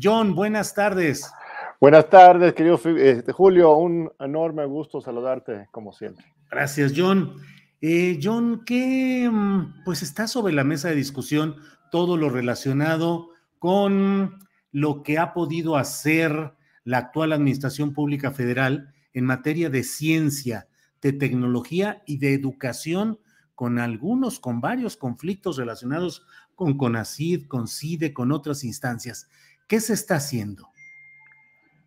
John, buenas tardes. Buenas tardes, querido este, Julio. Un enorme gusto saludarte, como siempre. Gracias, John. Eh, John, ¿qué mm, pues está sobre la mesa de discusión todo lo relacionado con lo que ha podido hacer la actual Administración Pública Federal en materia de ciencia, de tecnología y de educación, con algunos, con varios conflictos relacionados con CONACID, con CIDE, con otras instancias. ¿Qué se está haciendo?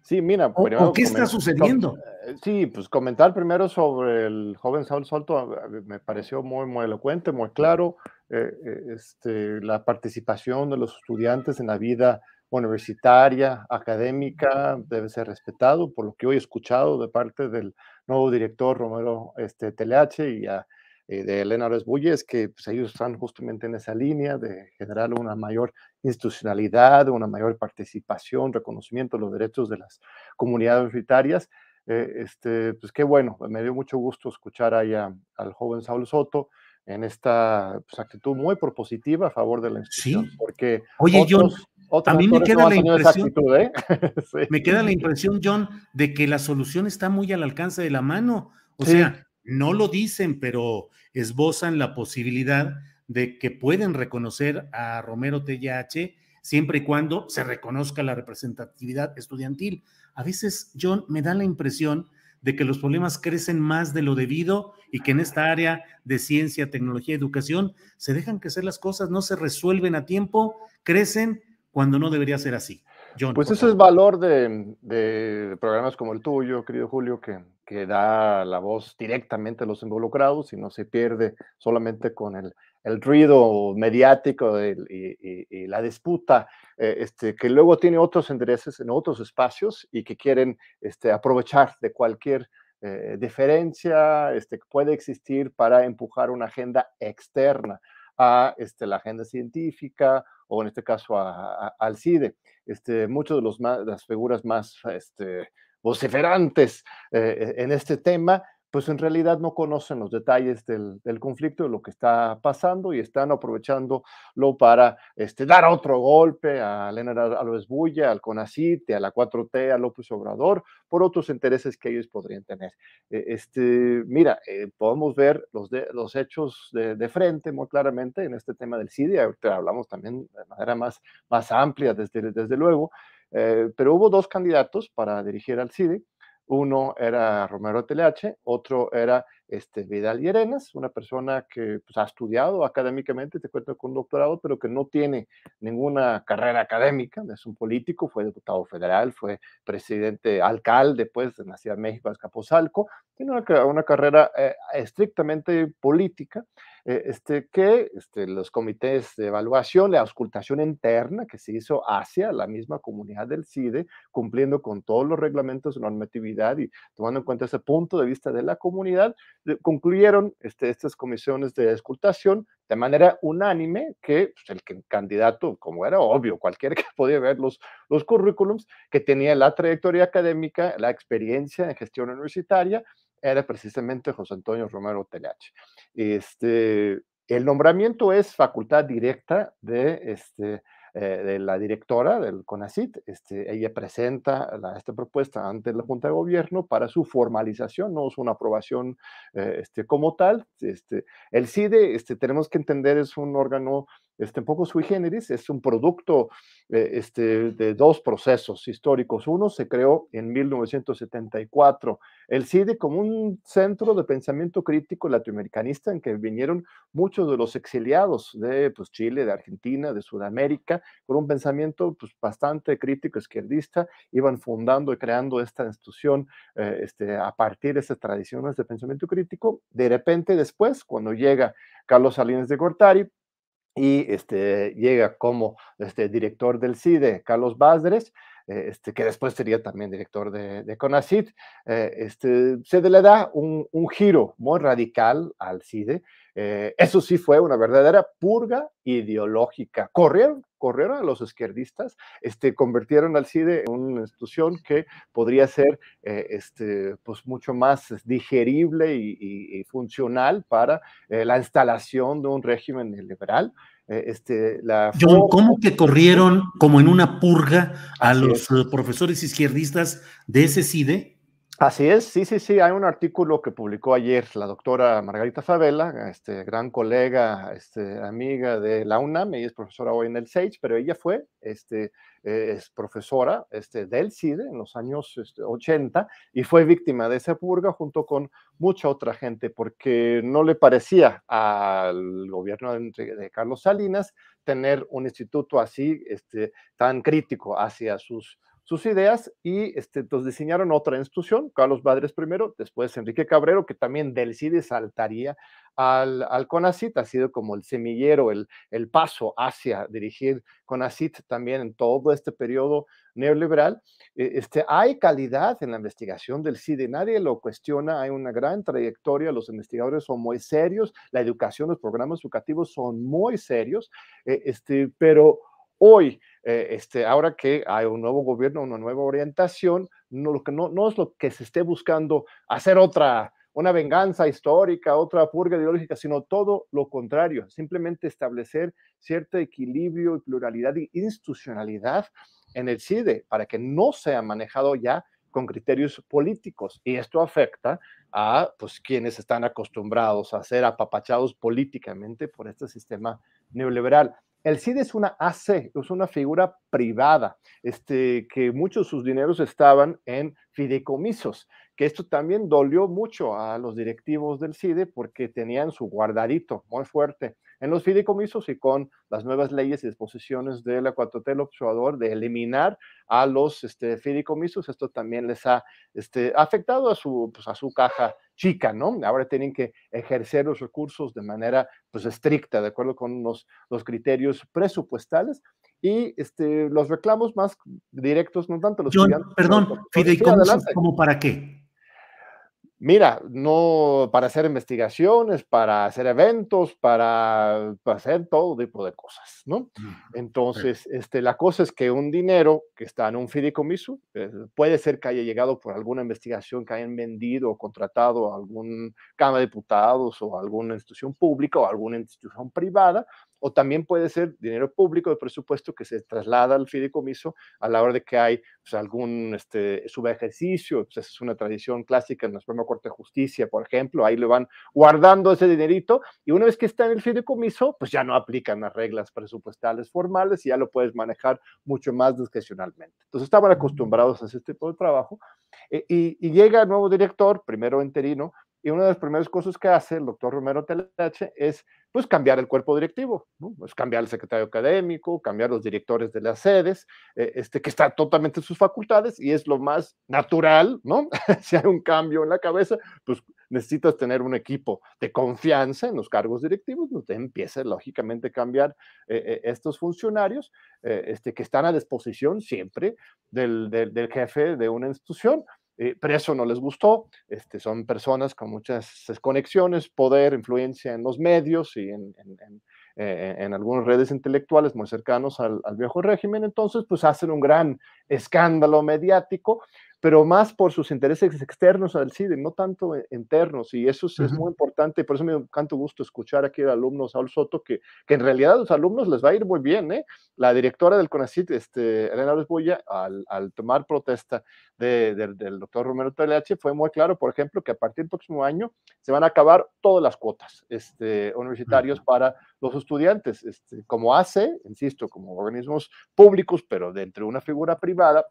Sí, mira, o, ¿qué está sucediendo? Eh, sí, pues comentar primero sobre el joven Saul Solto, me pareció muy, muy elocuente, muy claro. Eh, eh, este, la participación de los estudiantes en la vida universitaria, académica, debe ser respetado, por lo que hoy he escuchado de parte del nuevo director Romero este, y a eh, de Elena es que pues, ellos están justamente en esa línea de generar una mayor institucionalidad, una mayor participación, reconocimiento de los derechos de las comunidades universitarias. Eh, este, pues qué bueno, me dio mucho gusto escuchar ahí al joven Saúl Soto en esta pues, actitud muy propositiva a favor de la institución. Sí. Porque Oye, John, a mí me queda la impresión, ¿eh? me queda la impresión, John, de que la solución está muy al alcance de la mano. O sea, no lo dicen, pero esbozan la posibilidad de que pueden reconocer a Romero TYH siempre y cuando se reconozca la representatividad estudiantil. A veces, John, me da la impresión de que los problemas crecen más de lo debido y que en esta área de ciencia, tecnología, educación, se dejan que crecer las cosas, no se resuelven a tiempo, crecen cuando no debería ser así. John, pues ese es valor de programas como el tuyo, querido Julio, que que da la voz directamente a los involucrados y no se pierde solamente con el, el ruido mediático y, la disputa, eh, este, que luego tiene otros intereses en otros espacios y que quieren este, aprovechar de cualquier eh, diferencia este, que puede existir para empujar una agenda externa a este, la agenda científica o en este caso a, al CIDE. Este, muchos de los las figuras más este, vociferantes eh, en este tema, pues en realidad no conocen los detalles del, conflicto, de lo que está pasando y están aprovechándolo para este, dar otro golpe a Lenar Álvarez Bulla, al Conacite, a la 4T, a López Obrador, por otros intereses que ellos podrían tener. Eh, este, mira, eh, podemos ver los, los hechos de, frente muy claramente en este tema del CIDI, hablamos también de manera más, más amplia, desde, desde luego, eh, pero hubo dos candidatos para dirigir al CIDE. Uno era Romero Teleache, otro era este, Vidal Llerenas, una persona que pues, ha estudiado académicamente, te cuento con doctorado, pero que no tiene ninguna carrera académica, es un político, fue diputado federal, fue presidente, alcalde, pues, de la Ciudad de México, Escapozalco, tiene una, carrera eh, estrictamente política, eh, este, que este, los comités de evaluación, la auscultación interna que se hizo hacia la misma comunidad del CIDE, cumpliendo con todos los reglamentos de normatividad y tomando en cuenta ese punto de vista de la comunidad, concluyeron este, estas comisiones de auscultación de manera unánime que pues, el candidato, como era obvio, cualquiera que podía ver los, los currículums, que tenía la trayectoria académica, la experiencia en gestión universitaria, era precisamente José Antonio Romero Telach. Este, el nombramiento es facultad directa de, este, eh, de la directora del CONACIT. Este, ella presenta esta propuesta ante la Junta de Gobierno para su formalización, no es una aprobación eh, este, como tal. Este, el CIDE, este, tenemos que entender, es un órgano este, un poco sui generis, es un producto eh, este, de dos procesos históricos. Uno se creó en 1974, el CIDE como un centro de pensamiento crítico latinoamericanista en que vinieron muchos de los exiliados de pues, Chile, de Argentina, de Sudamérica, con un pensamiento pues, bastante crítico izquierdista, iban fundando y creando esta institución eh, este, a partir de estas tradiciones de pensamiento crítico. De repente después, cuando llega Carlos Salinas de Gortari, y este, llega como este, director del CIDE, Carlos Basdres, eh, este, que después sería también director de, de CONACIT, eh, este, se le da un, giro muy radical al CIDE. Eh, eso sí fue una verdadera purga ideológica. Corrieron corrieron a los izquierdistas, este, convirtieron al CIDE en una institución que podría ser eh, este, pues mucho más digerible y, funcional para eh, la instalación de un régimen liberal. Eh, este, la... ¿cómo que corrieron como en una purga a los profesores izquierdistas de ese CIDE? Así es, sí, sí, sí. Hay un artículo que publicó ayer la doctora Margarita Favela, este, gran colega, este, amiga de la UNAM, ella es profesora hoy en el SAGE, pero ella fue este, eh, es profesora este, del CID en los años 80 este, y fue víctima de esa purga junto con mucha otra gente porque no le parecía al gobierno de, de Carlos Salinas tener un instituto así este, tan crítico hacia sus sus ideas y este, diseñaron otra institución, Carlos Badres primero, después Enrique Cabrero, que también del CIDE saltaría al, al CONACIT, ha sido como el semillero, el, paso hacia dirigir CONACIT también en todo este periodo neoliberal. E, este, hay calidad en la investigación del CIDE, nadie lo cuestiona, hay una gran trayectoria, los investigadores son muy serios, la educación, los programas educativos son muy serios, e, este, pero hoy, eh, este, ahora que hay un nuevo gobierno, una nueva orientación, no, no, es lo que se esté buscando hacer otra, una venganza histórica, otra purga ideológica, sino todo lo contrario, simplemente establecer cierto equilibrio y pluralidad y institucionalidad en el CIDE para que no sea manejado ya con criterios políticos. Y esto afecta a pues, quienes están acostumbrados a ser apapachados políticamente por este sistema neoliberal. El CID es una AC, es una figura privada, este, que muchos de sus dineros estaban en fideicomisos que esto también dolió mucho a los directivos del CIDE porque tenían su guardadito muy fuerte en los fideicomisos y con las nuevas leyes y disposiciones del la observador de eliminar a los este, fideicomisos, esto también les ha este, afectado a su, pues, a su caja chica, ¿no? Ahora tienen que ejercer los recursos de manera pues, estricta, de acuerdo con los, los criterios presupuestales. Y este, los reclamos más directos, no tanto los... perdón, fideicomisos, ¿como para qué? mira, no para hacer investigaciones, para hacer eventos, para, hacer todo tipo de cosas, ¿no? Mm, Entonces, este, la cosa es que un dinero que está en un fideicomiso eh, puede ser que haya llegado por alguna investigación que hayan vendido o contratado a algún Cámara de Diputados o alguna institución pública o alguna institución privada, o también puede ser dinero público de presupuesto que se traslada al fideicomiso a la hora de que hay pues, algún este, subejercicio, pues, es una tradición clásica en la Suprema Corte de Justicia, por ejemplo, ahí le van guardando ese dinerito y una vez que está en el fideicomiso, pues ya no aplican las reglas presupuestales formales y ya lo puedes manejar mucho más discrecionalmente. Entonces estaban mm. acostumbrados a este tipo de trabajo eh, y, y llega el nuevo director, primero interino, y una de las primeras cosas que hace el doctor Romero Telache es pues cambiar el cuerpo directivo, pues, cambiar el secretario académico, cambiar los directores de las sedes, eh, este, que está totalmente en sus facultades y es lo más natural, ¿no? si hay un cambio en la cabeza, pues necesitas tener un equipo de confianza en los cargos directivos, te empieza lógicamente a cambiar eh, eh, estos funcionarios este, que están a disposición siempre del jefe de una institución. Eh, pero eso no les gustó. Este, son personas con muchas conexiones, poder, influencia en los medios y eh, en, algunas redes intelectuales muy cercanos al, al, viejo régimen. Entonces, pues hacen un gran escándalo mediático pero más por sus intereses externos al CIDE, no tanto e, internos, y eso es, muy importante, por eso me encanta gusto escuchar aquí al alumno Saul Soto, que, que en realidad a los alumnos les va a ir muy bien, ¿eh? La directora del CONACIT, este, Elena Lesboya, al, al, tomar protesta del doctor Romero TLH fue muy claro, por ejemplo, que a partir del próximo año se van a acabar todas las cuotas este, universitarias para los estudiantes, este, como hace, insisto, como organismos públicos, pero dentro de una figura privada,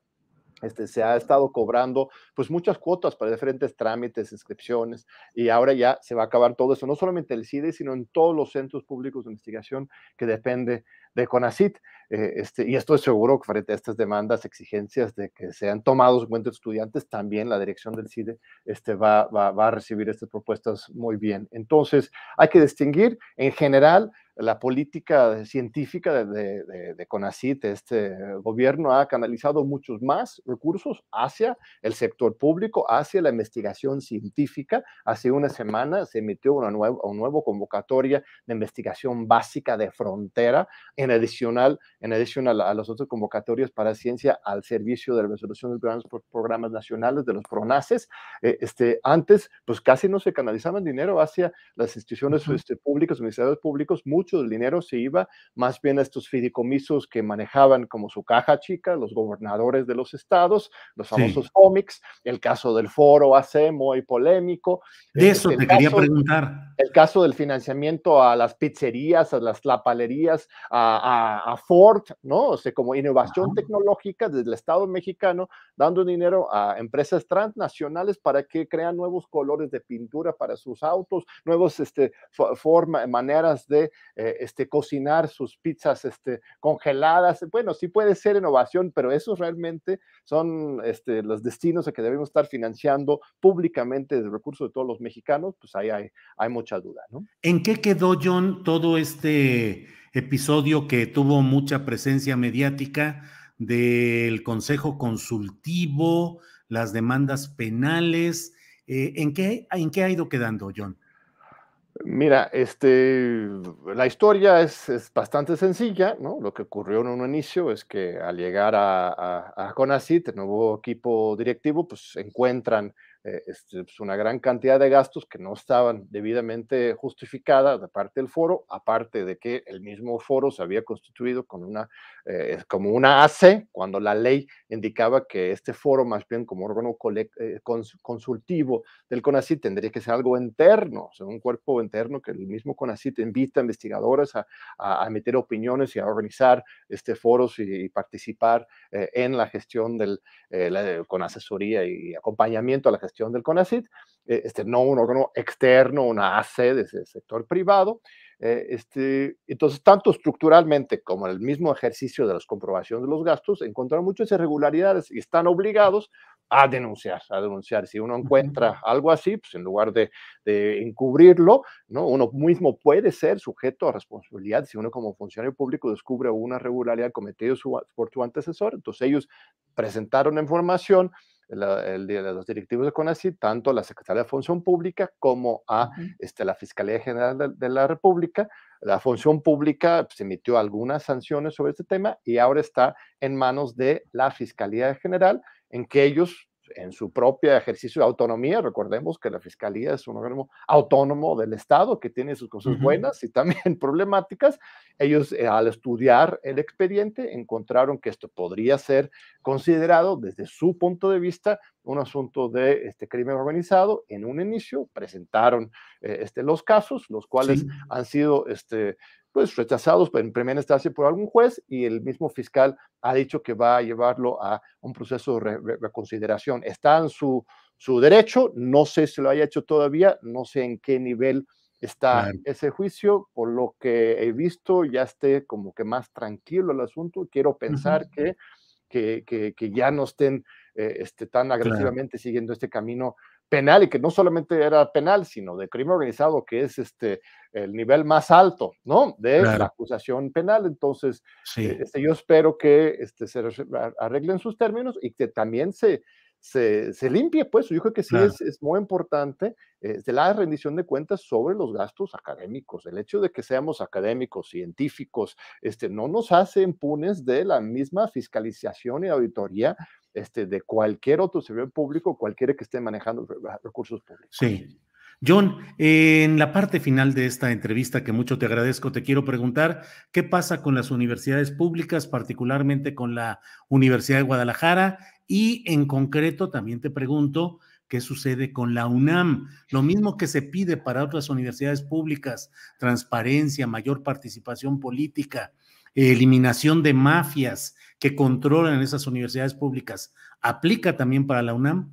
este, se ha estado cobrando pues muchas cuotas para diferentes trámites, inscripciones, y ahora ya se va a acabar todo eso, no solamente el CIDE, sino en todos los centros públicos de investigación que depende de CONACIT. Eh, este, y esto es seguro que frente a estas demandas, exigencias de que sean tomados en cuenta estudiantes, también la dirección del CIDE este, va, a recibir estas propuestas muy bien. Entonces, hay que distinguir en general la política científica de, de, CONACIT, este gobierno ha canalizado muchos más recursos hacia el sector público, hacia la investigación científica. Hace una semana se emitió una nueva, convocatoria de investigación básica de frontera adicional, en adicional a las otras convocatorias para ciencia al servicio de la resolución de grandes programas nacionales de los PRONACES, eh, este, antes pues casi no se canalizaban dinero hacia las instituciones este, públicas, universidades públicos, mucho del dinero se iba más bien a estos fideicomisos que manejaban como su caja chica, los gobernadores de los estados, los famosos sí. el caso del foro hace muy polémico. De eh, eso este, te quería preguntar. El caso del financiamiento a las pizzerías, a las lapalerías, a a, Ford, ¿no? O sea, como innovación tecnológica desde el Estado mexicano, dando dinero a empresas transnacionales para que crean nuevos colores de pintura para sus autos, nuevos este, maneras de eh, este, cocinar sus pizzas este, congeladas. Bueno, sí puede ser innovación, pero esos realmente son este, los destinos a que debemos estar financiando públicamente desde recurso de todos los mexicanos, pues ahí hay, hay mucha duda, ¿no? ¿En qué quedó, John, todo este episodio que tuvo mucha presencia mediática del Consejo Consultivo, las demandas penales. Eh, ¿en, qué, ¿En qué ha ido quedando, John? Mira, este, la historia es, bastante sencilla, ¿no? Lo que ocurrió en un inicio es que al llegar a, a, a el nuevo equipo directivo, pues encuentran eh, este, pues, una gran cantidad de gastos que no estaban debidamente justificadas de parte del foro, aparte de que el mismo foro se había constituido con una eh, como una AC, cuando la ley indicaba que este foro, más bien como órgano eh, consultivo del CONACIT tendría que ser algo interno, un cuerpo interno que el mismo CONACIT invita a investigadores a, a emitir opiniones y a organizar este foros y, participar eh, en la gestión del, con asesoría y acompañamiento a la gestión del CONACIT este, no un órgano externo, una AC desde el sector privado. Eh, este, entonces, tanto estructuralmente como en el mismo ejercicio de las comprobaciones de los gastos, encontraron muchas irregularidades y están obligados a denunciar, a denunciar. Si uno encuentra algo así, pues en lugar de, encubrirlo, ¿no? uno mismo puede ser sujeto a responsabilidad si uno como funcionario público descubre una irregularidad cometida por su antecesor. Entonces ellos presentaron información, la, los directivos de CONACYT, tanto a la Secretaría de Función Pública como a este, la Fiscalía General de, la República. La Función Pública pues, emitió algunas sanciones sobre este tema y ahora está en manos de la Fiscalía General, en que ellos en su propio ejercicio de autonomía. Recordemos que la Fiscalía es un órgano autónomo del Estado que tiene sus cosas buenas y también problemáticas. Ellos eh, al estudiar el expediente encontraron que esto podría ser considerado desde su punto de vista un asunto de este crimen organizado. En un inicio presentaron eh, este, los casos, los cuales han sido este, pues rechazados en primera instancia por algún juez y el mismo fiscal ha dicho que va a llevarlo a un proceso de reconsideración. Está en su, su derecho, no sé si lo haya hecho todavía, no sé en qué nivel está ese juicio, por lo que he visto ya esté como que más tranquilo el asunto, quiero pensar que, que, que, ya no estén eh, este, tan agresivamente siguiendo este camino penal y que no solamente era penal, sino de crimen organizado, que es este el nivel más alto, ¿no? De la acusación penal. Entonces, e, este, yo espero que este, se arreglen sus términos y que también se, se, se limpie, pues yo creo que sí es, es, muy importante este, la rendición de cuentas sobre los gastos académicos. El hecho de que seamos académicos, científicos, este, no nos hace impunes de la misma fiscalización y auditoría este, de cualquier otro servidor público, cualquiera que esté manejando recursos públicos. Sí. John, en la parte final de esta entrevista, que mucho te agradezco, te quiero preguntar, ¿qué pasa con las universidades públicas, particularmente con la Universidad de Guadalajara? Y en concreto, también te pregunto, ¿qué sucede con la UNAM? Lo mismo que se pide para otras universidades públicas, transparencia, mayor participación política eliminación de mafias que controlan esas universidades públicas, ¿aplica también para la UNAM?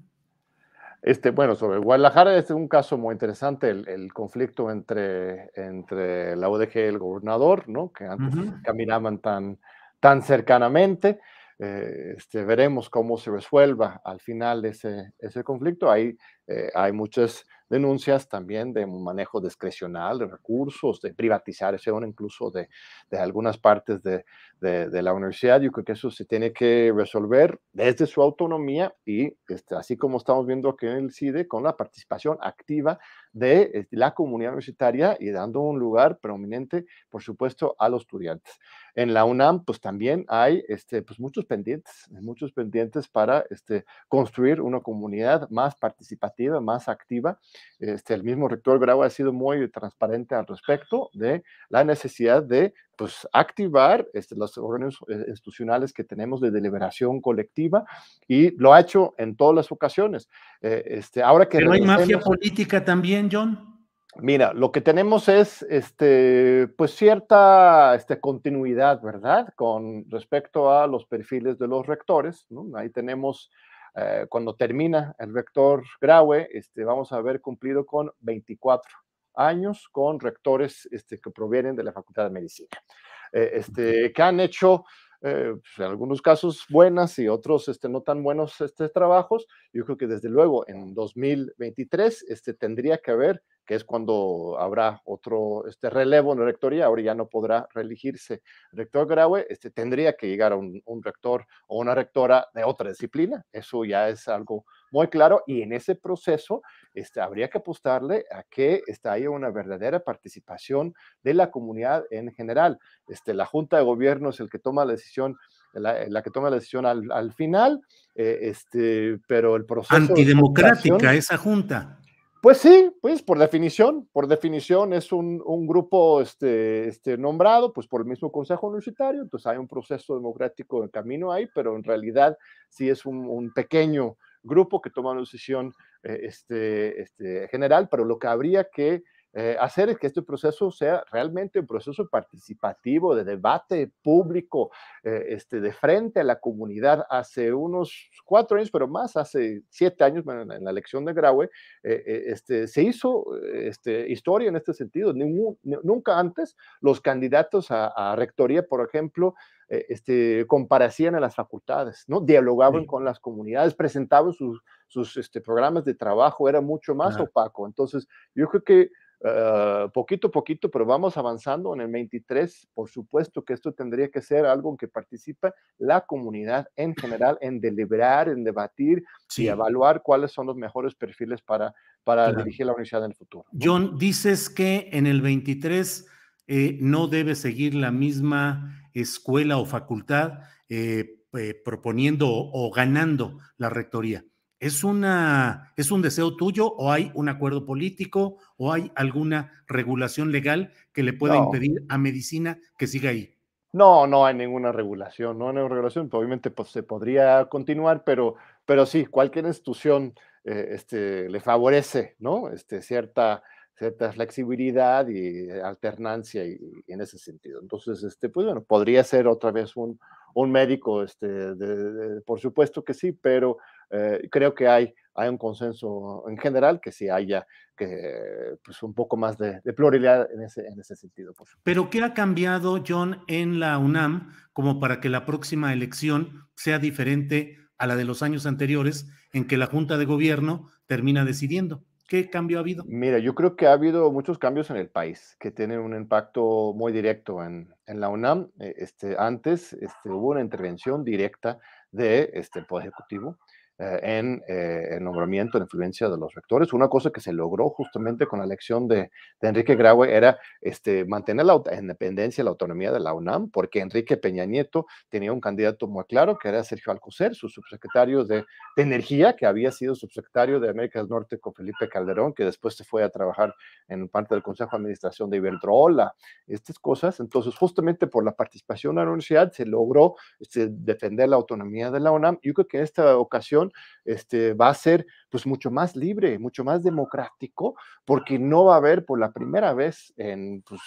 Este, bueno, sobre Guadalajara este es un caso muy interesante, el, conflicto entre, entre la ODG y el gobernador, ¿no? que antes caminaban tan, tan cercanamente. Eh, este, veremos cómo se resuelva al final ese, ese conflicto. Hay, eh, hay muchas denuncias también de un manejo discrecional de recursos, de privatizar, privatización incluso de, de algunas partes de, de, la universidad. Yo creo que eso se tiene que resolver desde su autonomía y este, así como estamos viendo que en el CIDE, con la participación activa de eh, la comunidad universitaria y dando un lugar prominente, por supuesto, a los estudiantes. En la UNAM, pues también hay este, pues, muchos pendientes, muchos pendientes para este, construir una comunidad más participativa, más activa. el mismo rector Grau ha sido muy transparente al respecto de la necesidad de pues, activar este, los órganos eh, institucionales que tenemos de deliberación colectiva y lo ha hecho en todas las ocasiones. Eh, este, ahora que Pero hay mafia política también, John. Mira, lo que tenemos es este, pues cierta este, continuidad, ¿verdad? Con respecto a los perfiles de los rectores, ¿no? Ahí tenemos eh, cuando termina el rector Graue, este, vamos a haber cumplido con 24 años con rectores este, que provienen de la Facultad de Medicina, eh, este, que han hecho eh, pues, en algunos casos buenas y otros este, no tan buenos este, trabajos. Yo creo que desde luego en 2023 este, tendría que haber, que es cuando habrá otro este, relevo en la rectoría, ahora ya no podrá reelegirse rector Graue, este, tendría que llegar a un, un rector o una rectora de otra disciplina. Eso ya es algo muy claro y en ese proceso este, habría que apostarle a que está haya una verdadera participación de la comunidad en general. Este, la Junta de Gobierno es el que toma la decisión, la, eh, que toma la decisión al, final, eh, este, pero el proceso... Antidemocrática esa Junta. Pues sí, pues por definición, por definición es un, grupo este, este, nombrado pues por el mismo Consejo Universitario, entonces hay un proceso democrático en camino ahí, pero en realidad sí es un pequeño grupo que toma una decisión eh, este, este, general, pero lo que habría que eh, hacer es que este proceso sea realmente un proceso participativo, de debate público, eh, este, de frente a la comunidad. Hace unos cuatro años, pero más, hace siete años, en la elección de Graue, eh, este, se hizo este, historia en este sentido. nunca antes los candidatos a, rectoría, por ejemplo, este, comparacían a las facultades, ¿no? dialogaban con las comunidades, presentaban sus, sus este, programas de trabajo, era mucho más opaco. Entonces, yo creo que eh, poquito a poquito, pero vamos avanzando en el 23. Por supuesto que esto tendría que ser algo en que participa la comunidad en general en deliberar, en debatir y evaluar cuáles son los mejores perfiles para, para dirigir la universidad en el futuro. John, dices que en el 23 eh, no debe seguir la misma escuela o facultad eh, proponiendo o ganando la rectoría. ¿Es, una, ¿Es un deseo tuyo o hay un acuerdo político o hay alguna regulación legal que le pueda impedir a medicina que siga ahí? No, no hay ninguna regulación, no hay ninguna regulación. Obviamente pues, se podría continuar, pero, pero sí, cualquier institución eh, este, le favorece ¿no? este, cierta, cierta flexibilidad y alternancia y, en ese sentido. Entonces, este, pues bueno, podría ser otra vez un, un médico, este, por supuesto que sí, pero eh, creo que hay, hay un consenso en general que sí haya que, pues, un poco más de, pluralidad en ese, en ese sentido. Pero ¿qué ha cambiado, John, en la UNAM como para que la próxima elección sea diferente a la de los años anteriores en que la Junta de Gobierno termina decidiendo? ¿Qué cambio ha habido? Mira, yo creo que ha habido muchos cambios en el país que tienen un impacto muy directo en, en la UNAM. E, este, antes este, hubo una intervención directa de este, Poder Ejecutivo eh, en el eh, nombramiento, en influencia de los rectores. Una cosa que se logró justamente con la elección de, Enrique Graue era este, mantener la independencia, la autonomía de la UNAM, porque Enrique Peña Nieto tenía un candidato muy claro, que era Sergio Alcocer, su subsecretario de, Energía, que había sido subsecretario de América del Norte con Felipe Calderón, que después se fue a trabajar en parte del Consejo de Administración de Iberdrola, estas cosas. Entonces, justamente por la participación de la universidad se logró este, defender la autonomía de la UNAM. Yo creo que en esta ocasión este, va a ser pues mucho más libre, mucho más democrático, porque no va a haber por la primera vez en pues,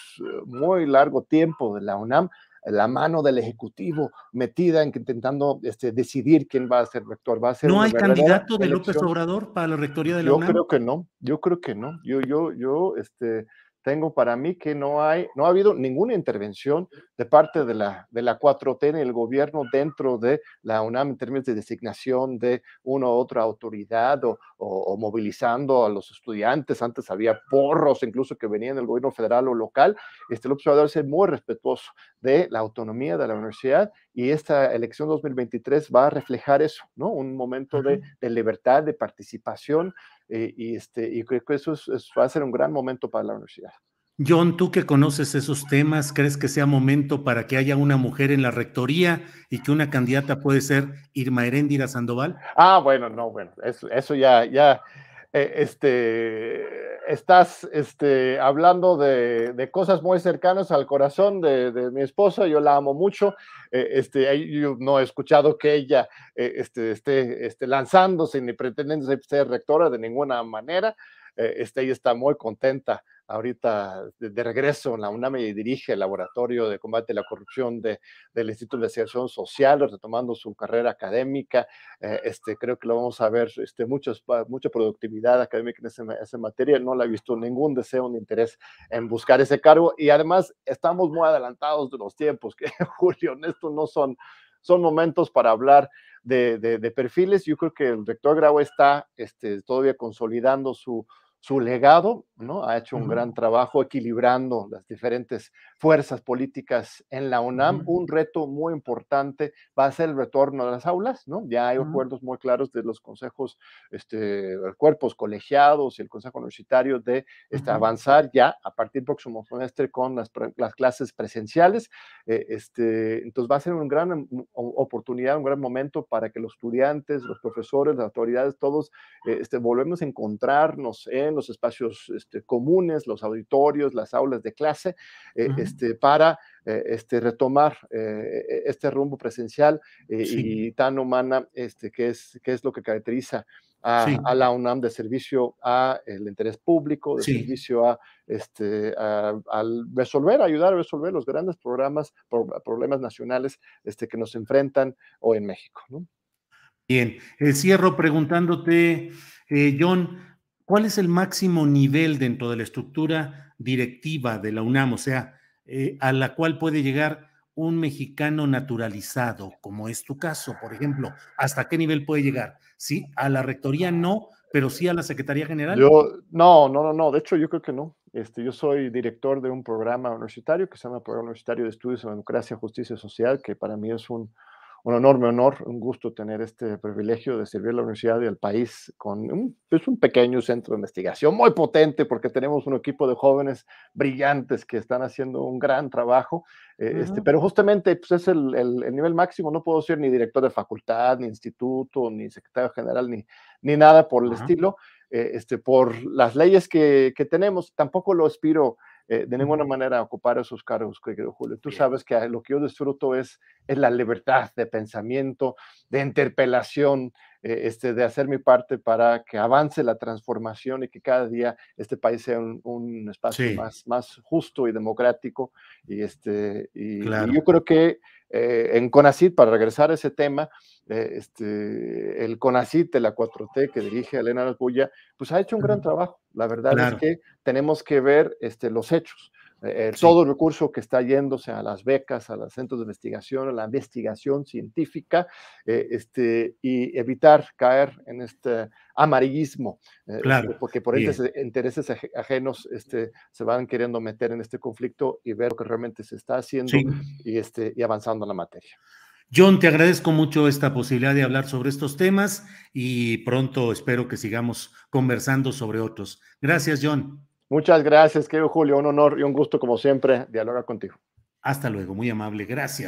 muy largo tiempo de la UNAM la mano del Ejecutivo metida en que intentando este, decidir quién va a ser rector. Va a ser ¿No hay candidato de López Obrador para la rectoría de la UNAM? Yo creo que no, yo creo que no. Yo, yo, yo, este, tengo para mí que no, hay, no ha habido ninguna intervención de parte de la, de la 4T en el gobierno dentro de la UNAM en términos de designación de una u otra autoridad o, movilizando a los estudiantes. Antes había porros incluso que venían del gobierno federal o local. Este, el observador es muy respetuoso de la autonomía de la universidad y esta elección 2023 va a reflejar eso, ¿no? Un momento de, libertad, de participación, eh, y, este, y creo que eso, va a ser un gran momento para la universidad. John, tú que conoces esos temas, ¿crees que sea momento para que haya una mujer en la rectoría y que una candidata puede ser Irma Heréndira Sandoval? Ah, bueno, no, bueno, eso, eso ya, ya, eh, este, estás este, hablando de, cosas muy cercanas al corazón de, mi esposa, yo la amo mucho, eh, este, no he escuchado que ella eh, este, esté este, lanzándose ni pretendiendo ser rectora de ninguna manera, este, ella está muy contenta ahorita de, regreso en la UNAM dirige el Laboratorio de Combate a la Corrupción del Instituto de Investigación Social, retomando su carrera académica. Eh, este, creo que lo vamos a ver, este, mucha productividad académica en esa, materia. No la ha visto ningún deseo ni interés en buscar ese cargo. Y además estamos muy adelantados de los tiempos, que Julio, estos no son, son momentos para hablar. De, perfiles, yo creo que el rector Grau está este, todavía consolidando su, su legado, ¿no? Ha hecho un gran trabajo equilibrando las diferentes fuerzas políticas en la UNAM. Un reto muy importante va a ser el retorno a las aulas, ¿no? Ya hay acuerdos muy claros de los consejos, este, cuerpos colegiados y el consejo universitario de este, avanzar ya a partir del próximo semestre con las, clases presenciales. Eh, este, entonces va a ser una gran oportunidad, un gran momento para que los estudiantes, los profesores, las autoridades, todos este, volvemos a encontrarnos. en eh, los espacios este, comunes, los auditorios, las aulas de clase, eh, este, para eh, este, retomar eh, e, este rumbo presencial y tan humana este, que, es, que es lo que caracteriza a, la UNAM de servicio al interés público, de servicio a, este, resolver, ayudar a resolver los grandes programas, problemas nacionales este, que nos enfrentan hoy en México. Bien, cierro preguntándote, John, ¿cuál es el máximo nivel dentro de la estructura directiva de la UNAM? O sea, eh, a la cual puede llegar un mexicano naturalizado, como es tu caso, por ejemplo, ¿hasta qué nivel puede llegar? Sí, a la rectoría no, pero sí a la Secretaría General. no, no, no, no, de hecho yo creo que no. Este, yo soy director de un programa universitario que se llama Programa Universitario de Estudios en Democracia, Justicia Social, que para mí es un, un enorme honor, un gusto tener este privilegio de servir a la universidad y al país con un, es pues, un pequeño centro de investigación muy potente porque tenemos un equipo de jóvenes brillantes que están haciendo un gran trabajo, eh, este, pero justamente pues, es el, nivel máximo, no puedo ser ni director de facultad, ni instituto, ni secretario general, ni, ni nada por el estilo. Eh, este, por las leyes que, que tenemos, tampoco lo aspiro eh, de ninguna manera ocupar esos cargos, querido Julio. Tú sabes que lo que yo disfruto es, es la libertad de pensamiento, de interpelación, eh, este, de hacer mi parte para que avance la transformación y que cada día este país sea un, espacio más, más justo y democrático. Y, este, y, yo creo que eh, en CONACIT, para regresar a ese tema, eh, este, el CONACIT de la 4T que dirige Elena Arbuya, pues ha hecho un gran trabajo. La verdad es que tenemos que ver este, los hechos. Eh, todo el recurso que está yéndose a las becas, a los centros de investigación, a la investigación científica, eh, este, y evitar caer en este amarillismo, eh, claro. Este, porque por intereses ajenos este, se van queriendo meter en este conflicto y ver lo que realmente se está haciendo y, este, y avanzando en la materia. John, te agradezco mucho esta posibilidad de hablar sobre estos temas y pronto espero que sigamos conversando sobre otros. Gracias, John. Muchas gracias, querido Julio. Un honor y un gusto, como siempre, dialogar contigo. Hasta luego, muy amable. Gracias.